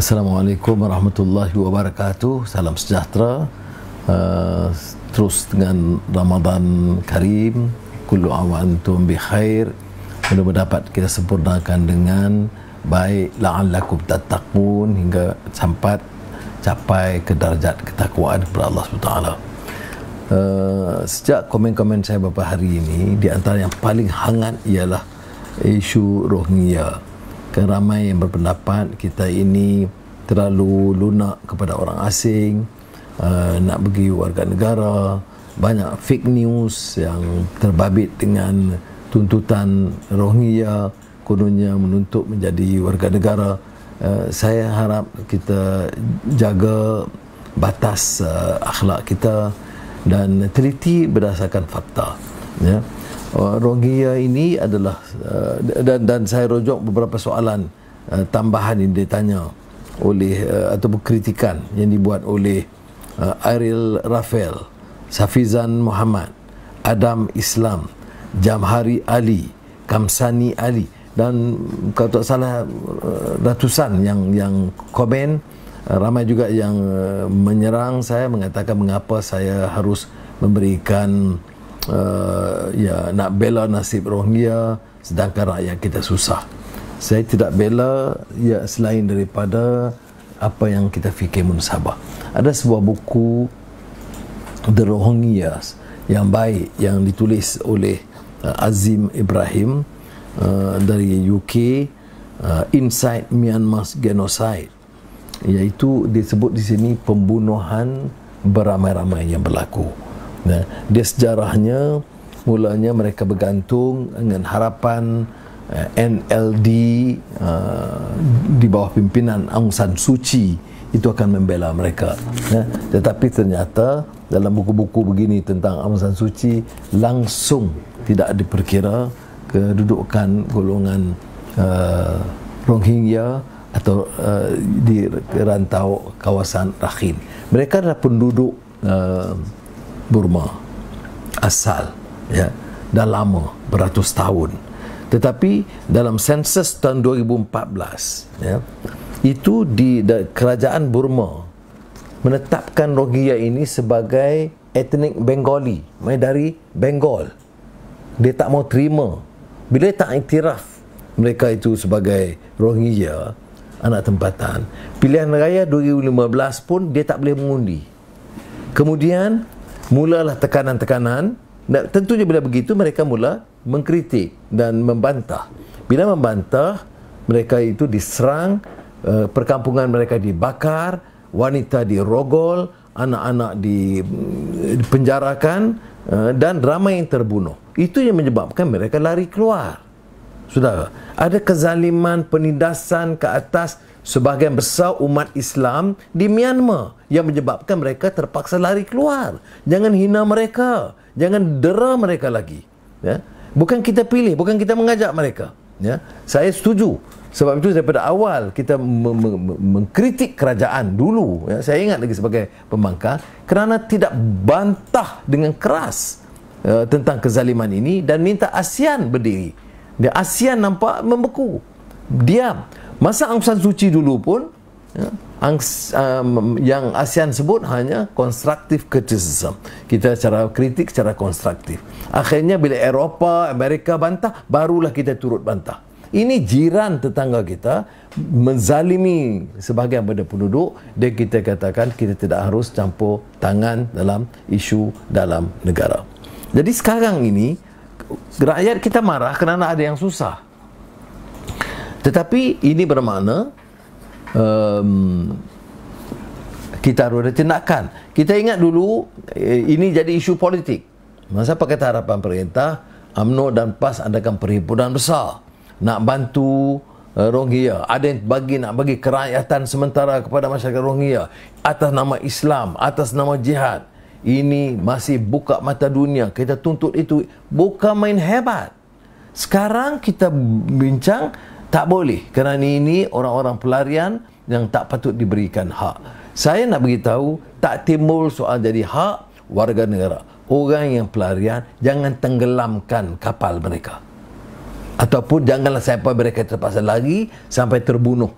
Assalamualaikum warahmatullahi wabarakatuh. Salam sejahtera. Uh, terus dengan Ramadan Karim. Kullu awantum bi khair. Mudah-mudahan dapat kita sempurnakan dengan baik la'allakum tattaqun hingga sempat capai ke darjat ketakwaan kepada Allah SWT. Uh, sejak komen-komen saya beberapa hari ini, di antara yang paling hangat ialah isu Rohingya kan ramai yang berpendapat kita ini terlalu lunak kepada orang asing uh, nak pergi warga negara banyak fake news yang terbabit dengan tuntutan Rohingya kononnya menuntut menjadi warga negara uh, saya harap kita jaga batas uh, akhlak kita dan teliti berdasarkan fakta ya yeah. Uh, Rohingya ini adalah uh, dan dan saya rojok beberapa soalan uh, tambahan yang ditanya oleh uh, ataupun kritikan yang dibuat oleh uh, Ariel Rafael, Safizan Muhammad, Adam Islam, Jamhari Ali, Kamsani Ali dan kalau tak salah uh, ratusan yang yang komen uh, ramai juga yang menyerang saya mengatakan mengapa saya harus memberikan Eh, ya nak bela nasib Rohingya sedangkan rakyat kita susah. Saya tidak bela ya selain daripada apa yang kita fikir munasabah. Ada sebuah buku The Rohingyas yang baik yang ditulis oleh uh, Azim Ibrahim uh, dari UK uh, Inside Myanmar's Genocide iaitu disebut di sini pembunuhan beramai-ramai yang berlaku. Nah, dia sejarahnya mulanya mereka bergantung dengan harapan uh, eh, NLD uh, eh, di bawah pimpinan Aung San Suu Kyi itu akan membela mereka. Nah, tetapi ternyata dalam buku-buku begini tentang Aung San Suu Kyi langsung tidak diperkira kedudukan golongan uh, eh, Rohingya atau uh, di rantau kawasan Rakhine. Mereka adalah penduduk uh, Burma asal ya dah lama beratus tahun tetapi dalam sensus tahun 2014 ya itu di kerajaan Burma menetapkan Rohingya ini sebagai etnik Bengali dari Bengal dia tak mau terima bila dia tak iktiraf mereka itu sebagai Rohingya anak tempatan pilihan raya 2015 pun dia tak boleh mengundi kemudian mulalah tekanan-tekanan dan tentunya bila begitu mereka mula mengkritik dan membantah bila membantah mereka itu diserang eh, perkampungan mereka dibakar wanita dirogol anak-anak mm, dipenjarakan eh, dan ramai yang terbunuh itu yang menyebabkan mereka lari keluar Sudah ada kezaliman penindasan ke atas sebahagian besar umat Islam di Myanmar yang menyebabkan mereka terpaksa lari keluar. Jangan hina mereka. Jangan dera mereka lagi. Ya? Bukan kita pilih, bukan kita mengajak mereka. Ya? Saya setuju. Sebab itu daripada awal kita mengkritik kerajaan dulu. Ya? Saya ingat lagi sebagai pembangkang. Kerana tidak bantah dengan keras uh, tentang kezaliman ini dan minta ASEAN berdiri. Dia ASEAN nampak membeku. Diam. Masa angsuran suci dulu pun ya, angs, um, uh, yang ASEAN sebut hanya konstruktif criticism. Kita secara kritik secara konstruktif. Akhirnya bila Eropah, Amerika bantah, barulah kita turut bantah. Ini jiran tetangga kita menzalimi sebahagian benda penduduk dan kita katakan kita tidak harus campur tangan dalam isu dalam negara. Jadi sekarang ini rakyat kita marah kerana ada yang susah. Tetapi ini bermakna um, kita harus ada tindakan. Kita ingat dulu eh, ini jadi isu politik. Masa pakai Harapan Perintah, UMNO dan PAS adakan perhimpunan besar nak bantu uh, Rohingya. Ada yang bagi nak bagi kerakyatan sementara kepada masyarakat Rohingya atas nama Islam, atas nama jihad. Ini masih buka mata dunia. Kita tuntut itu bukan main hebat. Sekarang kita bincang tak boleh kerana ini orang-orang pelarian yang tak patut diberikan hak. Saya nak beritahu tak timbul soal jadi hak warga negara. Orang yang pelarian jangan tenggelamkan kapal mereka. Ataupun janganlah sampai mereka terpaksa lagi sampai terbunuh.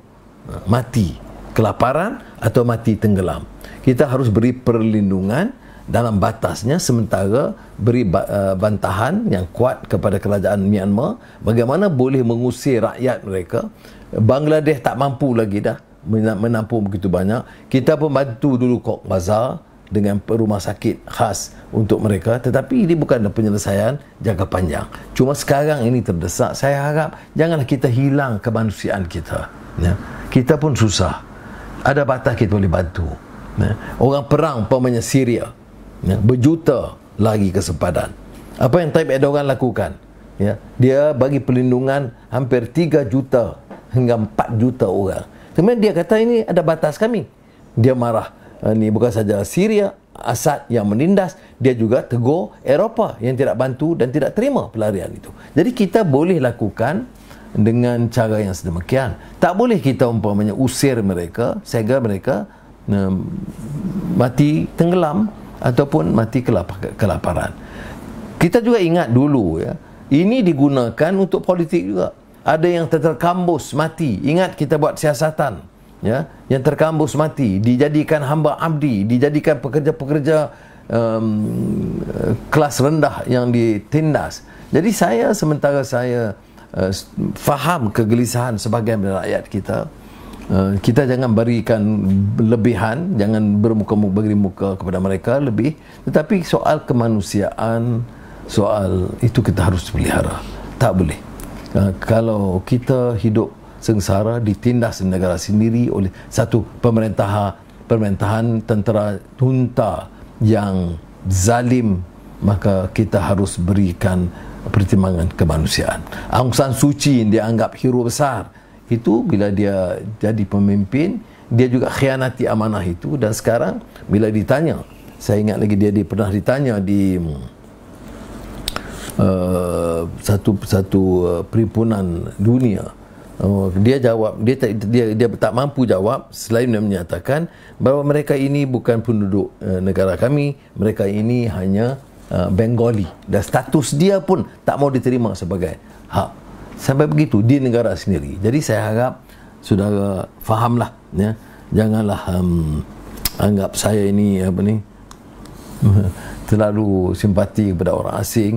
Ha, mati kelaparan atau mati tenggelam. Kita harus beri perlindungan dalam batasnya sementara beri eh, bantahan yang kuat kepada kerajaan Myanmar bagaimana boleh mengusir rakyat mereka Bangladesh tak mampu lagi dah menampung begitu banyak kita pun bantu dulu Kok Bazar dengan rumah sakit khas untuk mereka tetapi ini bukan penyelesaian jangka panjang cuma sekarang ini terdesak saya harap janganlah kita hilang kemanusiaan kita ya. kita pun susah ada batas kita boleh bantu ya. orang perang pemainnya Syria ya, berjuta lari ke sempadan. Apa yang Taib Erdogan lakukan? Ya, dia bagi perlindungan hampir 3 juta hingga 4 juta orang. Kemudian dia kata ini ada batas kami. Dia marah. Ini eh, bukan saja Syria, Assad yang menindas, dia juga tegur Eropah yang tidak bantu dan tidak terima pelarian itu. Jadi kita boleh lakukan dengan cara yang sedemikian. Tak boleh kita umpamanya usir mereka segar mereka eh, mati tenggelam ataupun mati kelaparan. Kita juga ingat dulu ya, ini digunakan untuk politik juga. Ada yang terkambus mati. Ingat kita buat siasatan ya, yang terkambus mati, dijadikan hamba abdi, dijadikan pekerja-pekerja um, kelas rendah yang ditindas. Jadi saya sementara saya uh, faham kegelisahan sebagian rakyat kita, Eh, kita jangan berikan lebihan, jangan bermuka-muka beri muka kepada mereka lebih. Tetapi soal kemanusiaan, soal itu kita harus pelihara. Tak boleh. Uh, kalau kita hidup sengsara ditindas di negara sendiri oleh satu pemerintahan pemerintahan tentera junta yang zalim maka kita harus berikan pertimbangan kemanusiaan. Aung San Suu Kyi dianggap hero besar itu bila dia jadi pemimpin dia juga khianati amanah itu dan sekarang bila ditanya saya ingat lagi dia, dia pernah ditanya di uh, satu satu uh, perhimpunan dunia uh, dia jawab dia tak, dia dia tak mampu jawab selain dia menyatakan bahawa mereka ini bukan penduduk uh, negara kami mereka ini hanya uh, Bengali dan status dia pun tak mau diterima sebagai hak sampai begitu di negara sendiri. Jadi saya harap saudara fahamlah ya. Janganlah um, anggap saya ini apa ni terlalu simpati kepada orang asing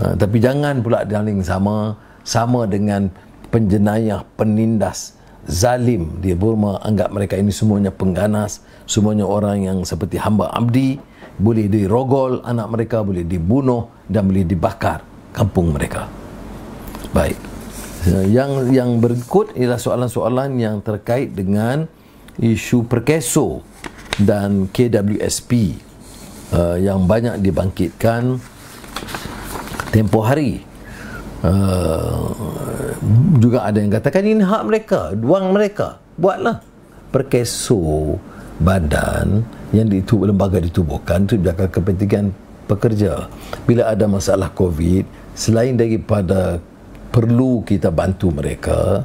uh, tapi jangan pula dialing sama sama dengan penjenayah penindas zalim di Burma anggap mereka ini semuanya pengganas semuanya orang yang seperti hamba abdi boleh dirogol anak mereka boleh dibunuh dan boleh dibakar kampung mereka baik Eh, yang yang berikut ialah soalan-soalan yang terkait dengan isu Perkeso dan KWSP uh, eh, yang banyak dibangkitkan tempoh hari. Uh, juga ada yang katakan ini hak mereka, duang mereka. Buatlah Perkeso badan yang ditubuh, lembaga ditubuhkan itu jaga kepentingan pekerja. Bila ada masalah COVID, selain daripada perlu kita bantu mereka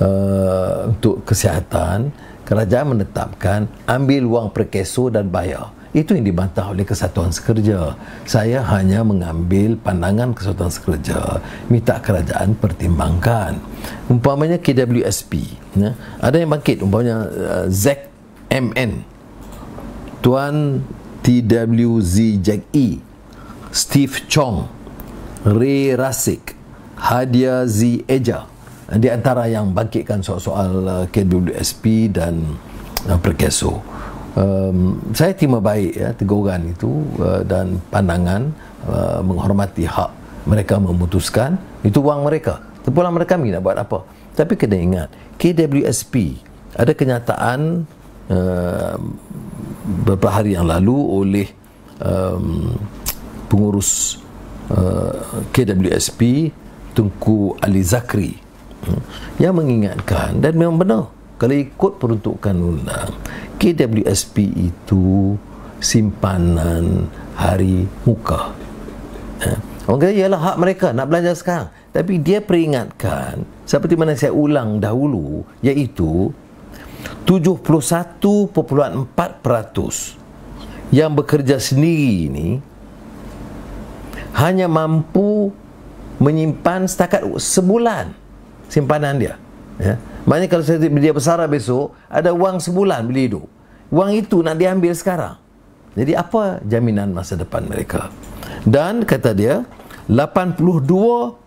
uh, untuk kesihatan kerajaan menetapkan ambil wang perkeso dan bayar itu yang dibantah oleh kesatuan sekerja saya hanya mengambil pandangan kesatuan sekerja minta kerajaan pertimbangkan umpamanya KWSP ya. ada yang bangkit umpamanya uh, ZMN Tuan TWZJE Steve Chong Ray Rasik Hadia Z. Eja di antara yang bangkitkan soal-soal uh, KWSP dan uh, Perkeso um, saya terima baik ya, teguran itu uh, dan pandangan uh, menghormati hak mereka memutuskan itu wang mereka itu mereka mereka nak buat apa tapi kena ingat KWSP ada kenyataan uh, beberapa hari yang lalu oleh um, pengurus uh, KWSP Tengku Ali Zakri hmm. yang mengingatkan dan memang benar kalau ikut peruntukan undang KWSP itu simpanan hari muka eh, orang kata ialah hak mereka nak belanja sekarang tapi dia peringatkan seperti mana saya ulang dahulu iaitu 71.4% yang bekerja sendiri ini hanya mampu menyimpan setakat sebulan simpanan dia. Ya. Maknanya kalau saya dia besar besok, ada wang sebulan beli hidup. Wang itu nak diambil sekarang. Jadi apa jaminan masa depan mereka? Dan kata dia, 82.7%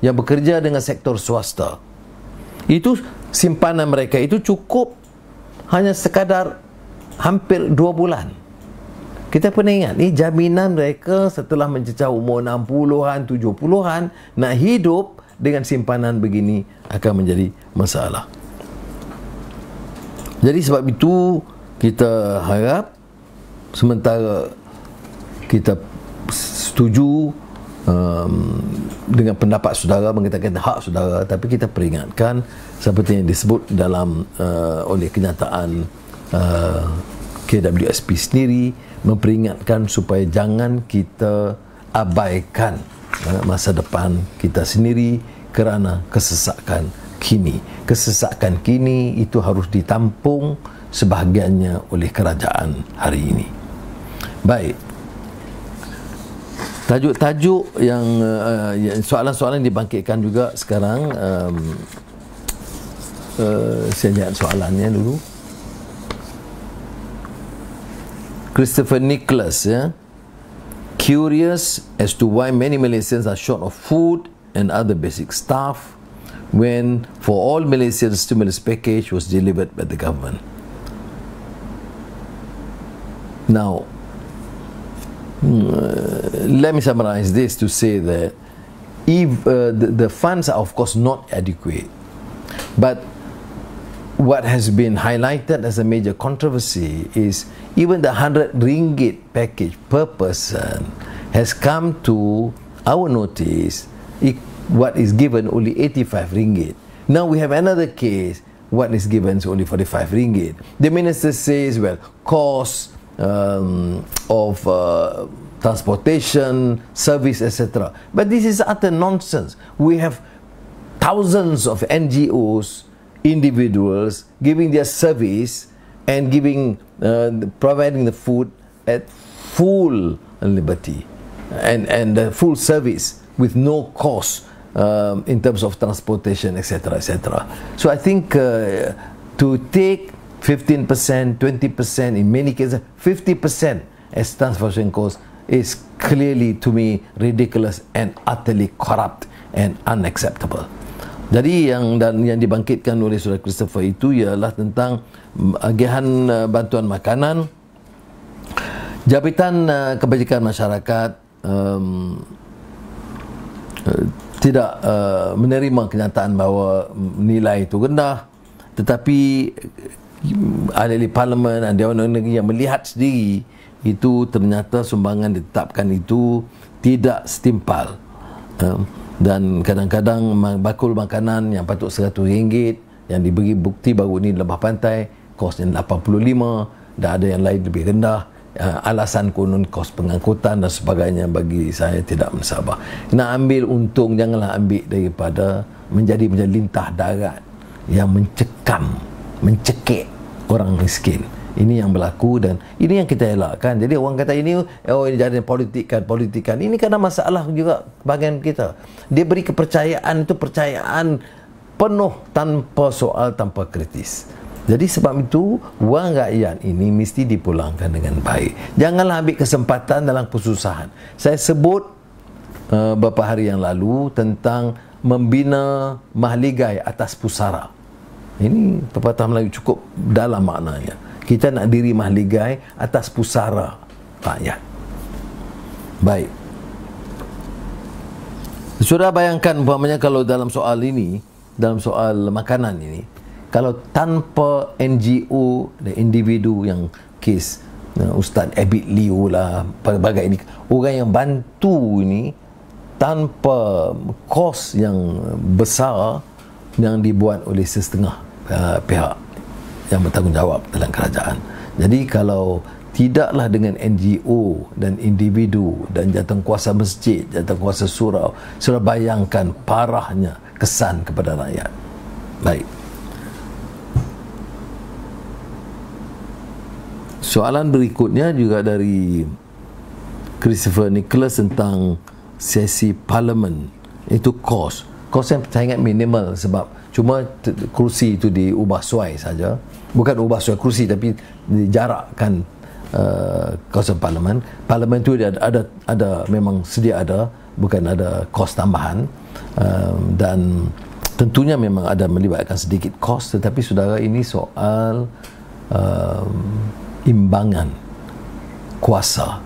yang bekerja dengan sektor swasta. Itu simpanan mereka itu cukup hanya sekadar hampir dua bulan kita pernah ingat ni jaminan mereka setelah mencecah umur 60-an, 70-an nak hidup dengan simpanan begini akan menjadi masalah. Jadi sebab itu kita harap sementara kita setuju um, dengan pendapat saudara mengatakan hak saudara tapi kita peringatkan seperti yang disebut dalam uh, oleh kenyataan uh, KWSP sendiri memperingatkan supaya jangan kita abaikan eh, masa depan kita sendiri kerana kesesakan kini. Kesesakan kini itu harus ditampung sebahagiannya oleh kerajaan hari ini. Baik. Tajuk-tajuk yang soalan eh, soalan-soalan dibangkitkan juga sekarang um, uh, saya lihat soalannya dulu. Christopher Nicholas, yeah? curious as to why many Malaysians are short of food and other basic stuff when for all Malaysians stimulus package was delivered by the government. Now, hmm, let me summarize this to say that if uh, the, the funds are of course not adequate, but what has been highlighted as a major controversy is even the 100 ringgit package per person has come to our notice it, what is given only 85 ringgit now we have another case what is given is only 45 ringgit the minister says well cost um, of uh, transportation service etc but this is utter nonsense we have thousands of ngos individuals giving their service and giving uh, providing the food at full liberty and and uh, full service with no cost um, in terms of transportation etc etc so i think uh, to take 15% 20% in many cases 50% as transportation cost is clearly to me ridiculous and utterly corrupt and unacceptable Jadi yang dan yang dibangkitkan oleh Saudara Christopher itu ialah tentang mm, agihan eh, bantuan makanan, jabatan eh, kebajikan masyarakat um, tidak uh, menerima kenyataan bahawa mm, nilai itu rendah tetapi ahli-ahli mm, parlimen dan dewan negeri yang melihat sendiri itu ternyata sumbangan ditetapkan itu tidak setimpal um, dan kadang-kadang bakul makanan yang patut RM100 yang diberi bukti baru ni lebah pantai kosnya RM85 dan ada yang lain lebih rendah eh, alasan konon kos pengangkutan dan sebagainya bagi saya tidak mensabar nak ambil untung janganlah ambil daripada menjadi macam lintah darat yang mencekam mencekik orang miskin ini yang berlaku dan ini yang kita elakkan. Jadi orang kata ini oh ini jadi politikan politikan. Ini kadang masalah juga bagian kita. Dia beri kepercayaan itu percayaan penuh tanpa soal tanpa kritis. Jadi sebab itu wang rakyat ini mesti dipulangkan dengan baik. Janganlah ambil kesempatan dalam kesusahan. Saya sebut uh, beberapa hari yang lalu tentang membina mahligai atas pusara. Ini pepatah Melayu cukup dalam maknanya kita nak diri mahligai atas pusara rakyat. Baik. Sudah bayangkan umpamanya kalau dalam soal ini, dalam soal makanan ini, kalau tanpa NGO dan individu yang kes uh, Ustaz Abid Liu lah pelbagai ini orang yang bantu ini tanpa kos yang besar yang dibuat oleh sesetengah uh, pihak yang bertanggungjawab dalam kerajaan. Jadi kalau tidaklah dengan NGO dan individu dan jantung kuasa masjid, jantung kuasa surau, sudah bayangkan parahnya kesan kepada rakyat. Baik. Soalan berikutnya juga dari Christopher Nicholas tentang sesi parlimen itu kos saya ingat minimal sebab cuma kursi itu diubah suai saja bukan ubah suai kursi, tapi dijarakkan uh, eh, kosen parlimen parlimen itu ada, ada ada memang sedia ada bukan ada kos tambahan uh, dan tentunya memang ada melibatkan sedikit kos tetapi saudara ini soal uh, imbangan kuasa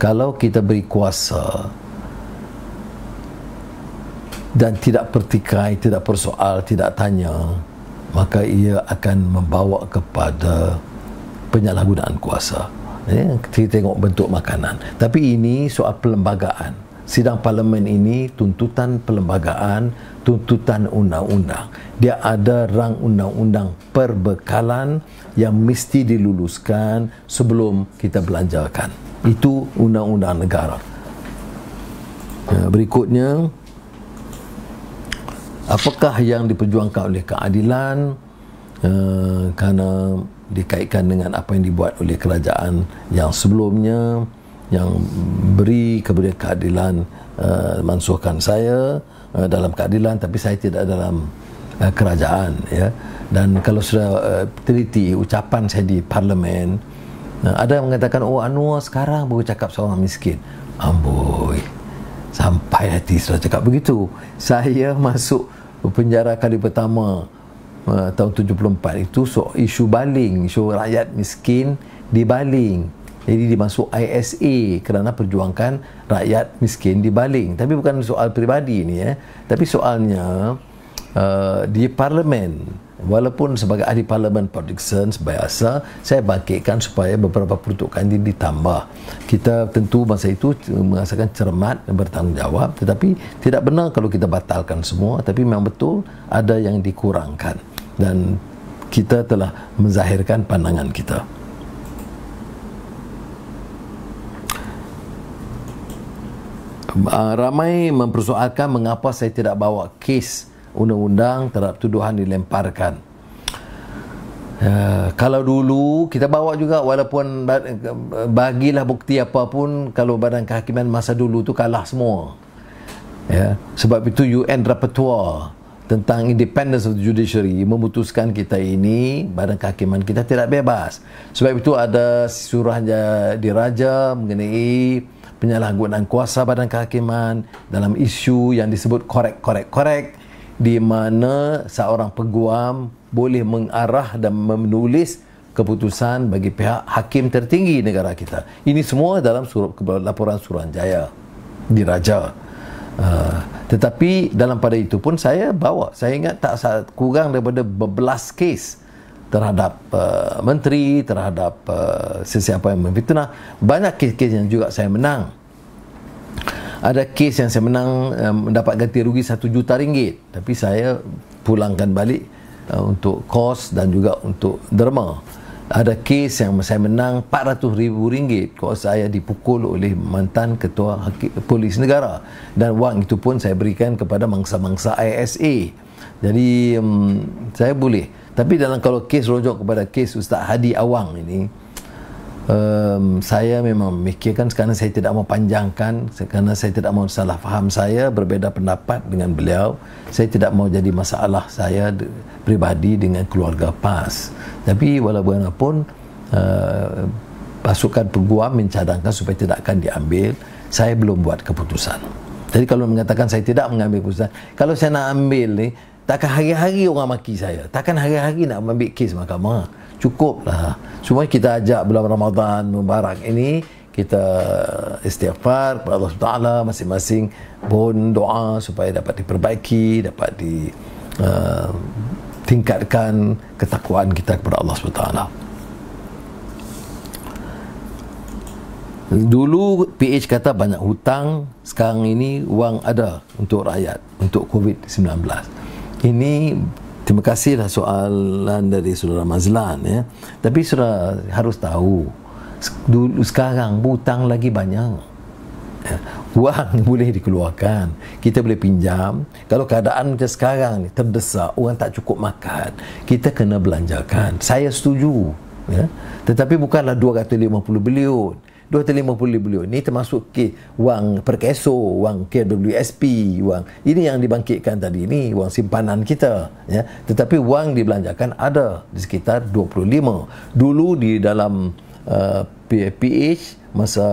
kalau kita beri kuasa dan tidak pertikai, tidak persoal, tidak tanya, maka ia akan membawa kepada penyalahgunaan kuasa. Ya, kita tengok bentuk makanan. Tapi ini soal perlembagaan. Sidang parlimen ini tuntutan perlembagaan, tuntutan undang-undang. Dia ada rang undang-undang perbekalan yang mesti diluluskan sebelum kita belanjakan. Itu undang-undang negara. Ya, berikutnya, apakah yang diperjuangkan oleh keadilan uh, kerana dikaitkan dengan apa yang dibuat oleh kerajaan yang sebelumnya yang beri kepada keadilan uh, eh, mansuhkan saya uh, dalam keadilan tapi saya tidak dalam uh, kerajaan ya dan kalau sudah uh, teliti ucapan saya di parlimen uh, ada yang mengatakan oh Anwar sekarang baru cakap seorang miskin amboi sampai hati sudah cakap begitu saya masuk penjara kali pertama uh, tahun 74 itu so isu baling isu rakyat miskin dibaling jadi dimasuk ISA kerana perjuangkan rakyat miskin dibaling tapi bukan soal peribadi ni eh tapi soalnya uh, di parlimen walaupun sebagai ahli parlimen Port Dickson biasa saya bangkitkan supaya beberapa peruntukan ini ditambah kita tentu masa itu merasakan cermat dan bertanggungjawab tetapi tidak benar kalau kita batalkan semua tapi memang betul ada yang dikurangkan dan kita telah menzahirkan pandangan kita ramai mempersoalkan mengapa saya tidak bawa kes undang-undang terhadap tuduhan dilemparkan. Uh, kalau dulu kita bawa juga walaupun bagilah bukti apa pun kalau badan kehakiman masa dulu tu kalah semua. Ya, yeah. sebab itu UN Rapporteur tentang independence of the judiciary memutuskan kita ini badan kehakiman kita tidak bebas. Sebab itu ada surah diraja mengenai penyalahgunaan kuasa badan kehakiman dalam isu yang disebut korek-korek-korek di mana seorang peguam boleh mengarah dan menulis keputusan bagi pihak hakim tertinggi negara kita. Ini semua dalam surat laporan Suranjaya Diraja. Uh, ah, tetapi dalam pada itu pun saya bawa, saya ingat tak kurang daripada berbelas kes terhadap uh, menteri, terhadap uh, sesiapa yang memfitnah. Banyak kes-kes yang juga saya menang ada kes yang saya menang eh, mendapat um, ganti rugi 1 juta ringgit tapi saya pulangkan balik uh, untuk kos dan juga untuk derma ada kes yang saya menang 400 ribu ringgit kos saya dipukul oleh mantan ketua polis negara dan wang itu pun saya berikan kepada mangsa-mangsa ISA jadi um, saya boleh tapi dalam kalau kes rojok kepada kes Ustaz Hadi Awang ini um, saya memang memikirkan sekarang saya tidak mau panjangkan sekarang saya tidak mau salah faham saya berbeza pendapat dengan beliau saya tidak mau jadi masalah saya pribadi dengan keluarga PAS tapi walaupun uh, pasukan peguam mencadangkan supaya tidak akan diambil saya belum buat keputusan jadi kalau mengatakan saya tidak mengambil keputusan kalau saya nak ambil ni takkan hari-hari orang maki saya takkan hari-hari nak ambil kes mahkamah Cukup lah. Semua kita ajak bulan Ramadhan Mubarak ini kita istighfar kepada Allah Subhanahu Wataala masing-masing bon doa supaya dapat diperbaiki dapat di uh, tingkatkan ketakwaan kita kepada Allah Subhanahu Wataala. Dulu PH kata banyak hutang, sekarang ini wang ada untuk rakyat, untuk COVID-19. Ini Terima kasihlah soalan dari saudara Mazlan ya. Tapi saudara harus tahu dulu sekarang hutang lagi banyak. Ya, wang boleh dikeluarkan Kita boleh pinjam Kalau keadaan macam sekarang ni terdesak Orang tak cukup makan Kita kena belanjakan Saya setuju ya? Tetapi bukanlah 250 bilion 250 beliau ini termasuk ke wang perkeso, wang KWSP, wang ini yang dibangkitkan tadi ini wang simpanan kita. Ya. Tetapi wang dibelanjakan ada di sekitar 25. Dulu di dalam uh, PH masa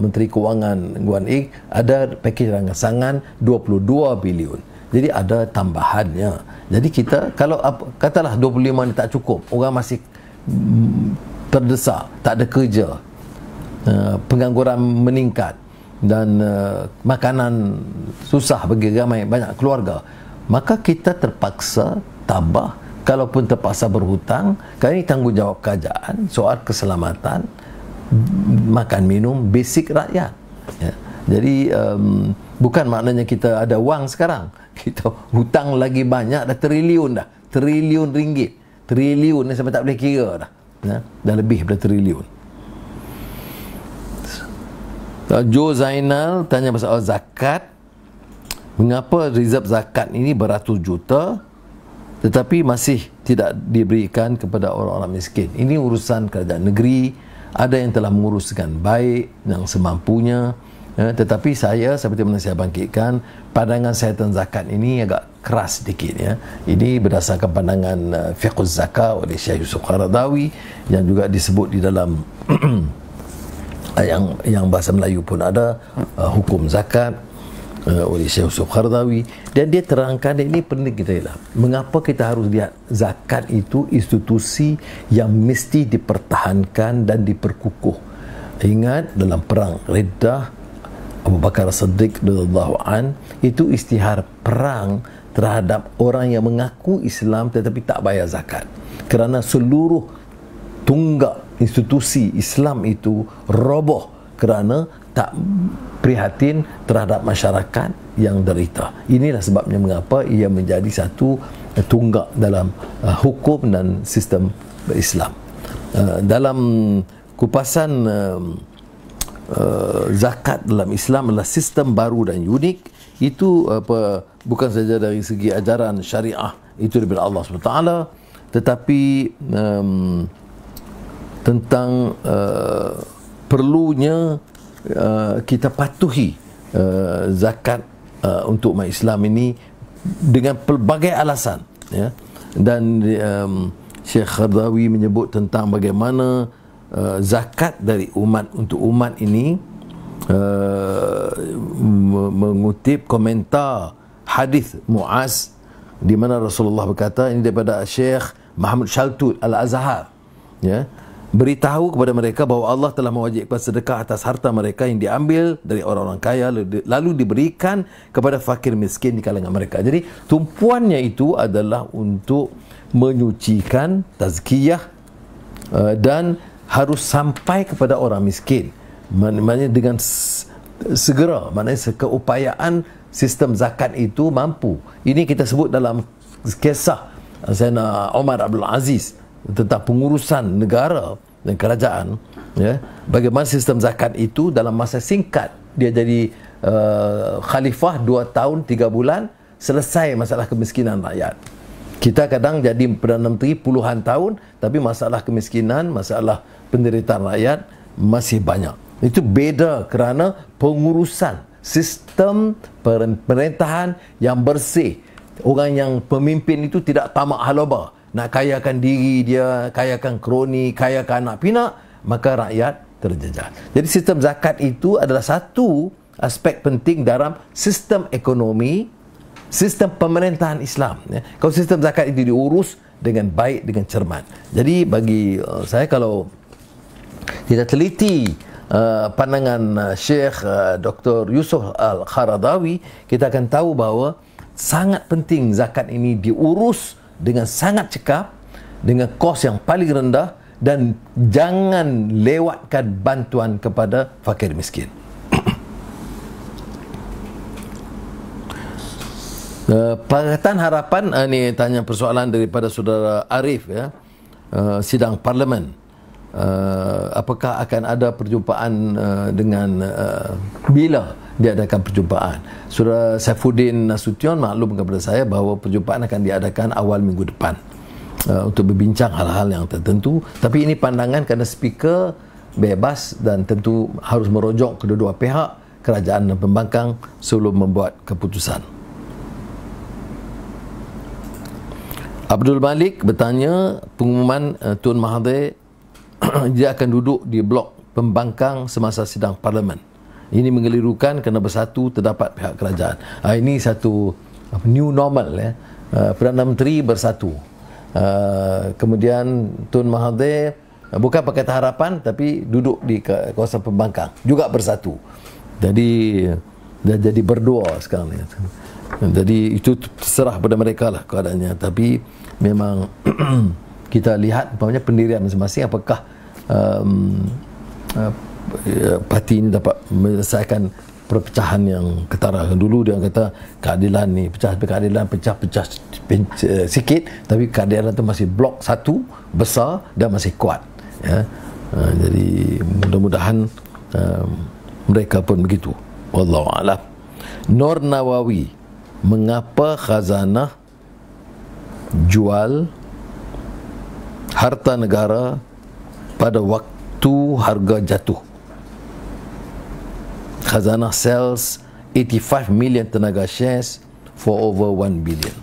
Menteri Kewangan Guan Ik ada pakej rangsangan 22 bilion. Jadi ada tambahannya. Jadi kita kalau apa, katalah 25 ni tak cukup, orang masih mm, terdesak, tak ada kerja, Eh, pengangguran meningkat dan uh, makanan susah bagi ramai banyak keluarga maka kita terpaksa tabah kalaupun terpaksa berhutang kerana ini tanggungjawab kerajaan soal keselamatan makan minum basic rakyat ya. jadi um, bukan maknanya kita ada wang sekarang kita hutang lagi banyak dah triliun dah triliun ringgit triliun ni sampai tak boleh kira dah ya. dah lebih daripada triliun Jo Zainal tanya pasal zakat. Mengapa rizab zakat ini beratus juta tetapi masih tidak diberikan kepada orang-orang miskin? Ini urusan kerajaan negeri. Ada yang telah menguruskan baik yang semampunya. Ya, tetapi saya seperti mana saya bangkitkan pandangan saya tentang zakat ini agak keras sedikit ya. Ini berdasarkan pandangan uh, fiqh zakat oleh Syekh Yusuf Qaradawi yang juga disebut di dalam Ah, yang yang bahasa Melayu pun ada uh, hukum zakat uh, oleh Syekh Yusuf Khardawi dan dia terangkan ini penting kita ialah mengapa kita harus lihat zakat itu institusi yang mesti dipertahankan dan diperkukuh ingat dalam perang redah Abu Bakar Siddiq radhiyallahu an itu istihar perang terhadap orang yang mengaku Islam tetapi tak bayar zakat kerana seluruh tunggak institusi Islam itu roboh kerana tak prihatin terhadap masyarakat yang derita. Inilah sebabnya mengapa ia menjadi satu eh, tunggak dalam uh, hukum dan sistem Islam. Uh, dalam kupasan uh, uh, zakat dalam Islam adalah sistem baru dan unik itu apa bukan saja dari segi ajaran syariah itu daripada Allah SWT, tetapi um, tentang uh, perlunya uh, kita patuhi uh, zakat uh, untuk umat Islam ini dengan pelbagai alasan ya dan um, Syekh Khardawi menyebut tentang bagaimana uh, zakat dari umat untuk umat ini uh, mengutip komentar hadis Muaz di mana Rasulullah berkata ini daripada Syekh Muhammad Shaltut Al-Azhar ya yeah beritahu kepada mereka bahawa Allah telah mewajibkan sedekah atas harta mereka yang diambil dari orang-orang kaya lalu diberikan kepada fakir miskin di kalangan mereka. Jadi tumpuannya itu adalah untuk menyucikan tazkiyah eh, dan harus sampai kepada orang miskin. Maknanya dengan segera, maknanya keupayaan sistem zakat itu mampu. Ini kita sebut dalam kisah eh, Sayyidina Omar Abdul Aziz tentang pengurusan negara dan kerajaan ya bagaimana sistem zakat itu dalam masa singkat dia jadi uh, khalifah 2 tahun 3 bulan selesai masalah kemiskinan rakyat kita kadang jadi perdana menteri puluhan tahun tapi masalah kemiskinan masalah penderitaan rakyat masih banyak itu beda kerana pengurusan sistem pemerintahan yang bersih orang yang pemimpin itu tidak tamak halaba nak kayakan diri dia, kayakan kroni, kayakan anak pinak, maka rakyat terjejas. Jadi sistem zakat itu adalah satu aspek penting dalam sistem ekonomi, sistem pemerintahan Islam. Ya. Kalau sistem zakat itu diurus dengan baik, dengan cermat. Jadi bagi uh, saya kalau kita teliti uh, pandangan uh, Syekh uh, Dr. Yusuf Al-Kharadawi, kita akan tahu bahawa sangat penting zakat ini diurus uh, dengan sangat cekap dengan kos yang paling rendah dan jangan lewatkan bantuan kepada fakir miskin Uh, eh, Pakatan Harapan uh, ni tanya persoalan daripada saudara Arif ya uh, sidang parlimen uh, apakah akan ada perjumpaan uh, dengan uh, bila diadakan perjumpaan. Surah Saifuddin Nasution maklum kepada saya bahawa perjumpaan akan diadakan awal minggu depan uh, untuk berbincang hal-hal yang tertentu. Tapi ini pandangan kerana speaker bebas dan tentu harus merojok kedua-dua pihak kerajaan dan pembangkang sebelum membuat keputusan. Abdul Malik bertanya pengumuman uh, Tun Mahathir dia akan duduk di blok pembangkang semasa sidang parlimen ini mengelirukan kena bersatu terdapat pihak kerajaan uh, ini satu new normal ya uh, perdana menteri bersatu uh, kemudian tun mahathir bukan pakai harapan tapi duduk di kawasan pembangkang juga bersatu jadi dah jadi berdua sekarang ni jadi itu terserah pada mereka lah keadaannya tapi memang kita lihat umpamanya pendirian masing-masing apakah um, Ya, parti ini dapat menyelesaikan perpecahan yang ketara dulu dia kata keadilan ni pecah tapi keadilan pecah-pecah eh, sikit tapi keadilan tu masih blok satu besar dan masih kuat ya uh, jadi mudah-mudahan uh, mereka pun begitu wallahu alam Nur Nawawi mengapa khazanah jual harta negara pada waktu harga jatuh Khazana sells 85 million tenaga shares for over 1 billion.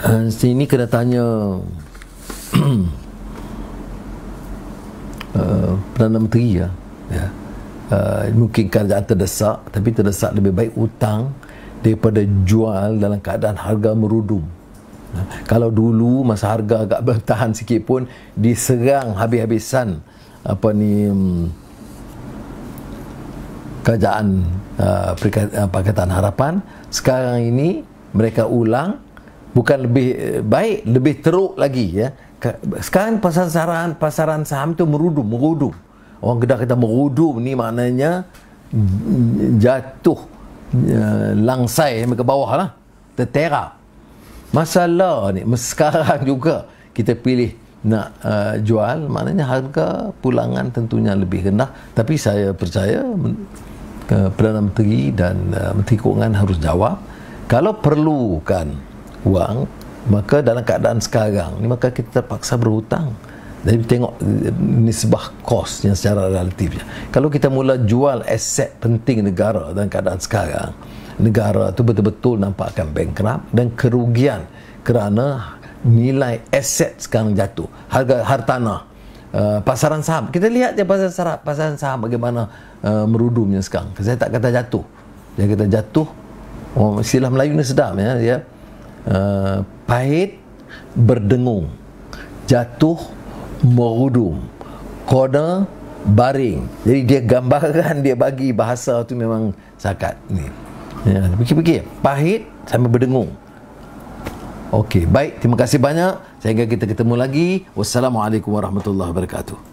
Uh, sini kena tanya uh, Perdana Menteri ya, ya. Uh, mungkin keadaan terdesak tapi terdesak lebih baik hutang daripada jual dalam keadaan harga merudum. Ya, kalau dulu masa harga agak bertahan sikit pun diserang habis-habisan apa ni hmm, kerajaan uh, uh, Pakatan Harapan sekarang ini mereka ulang bukan lebih eh, baik lebih teruk lagi ya sekarang pasaran saham pasaran saham tu merudum merudum orang kedah kata merudum ni maknanya jatuh uh, langsai sampai eh, ke bawah lah tertera masalah ni sekarang juga kita pilih nak uh, jual maknanya harga pulangan tentunya lebih rendah tapi saya percaya Perdana Menteri dan uh, Menteri Keuangan harus jawab kalau perlukan wang maka dalam keadaan sekarang ni maka kita terpaksa berhutang jadi tengok uh, nisbah kos yang secara relatifnya kalau kita mula jual aset penting negara dalam keadaan sekarang negara tu betul-betul nampak akan bankrupt dan kerugian kerana nilai aset sekarang jatuh harga hartanah Eh, pasaran saham. Kita lihat dia pasaran saham, pasaran saham bagaimana uh, merudumnya sekarang. Saya tak kata jatuh. Dia kata jatuh. Oh, istilah Melayu ni sedap ya. Dia, uh, pahit berdengung. Jatuh merudum. Koda baring. Jadi dia gambarkan, dia bagi bahasa tu memang sakat. Ni. Ya, pikir-pikir. Pahit sama berdengung. Okey, baik. Terima kasih banyak. Sehingga kita ketemu lagi. Wassalamualaikum warahmatullahi wabarakatuh.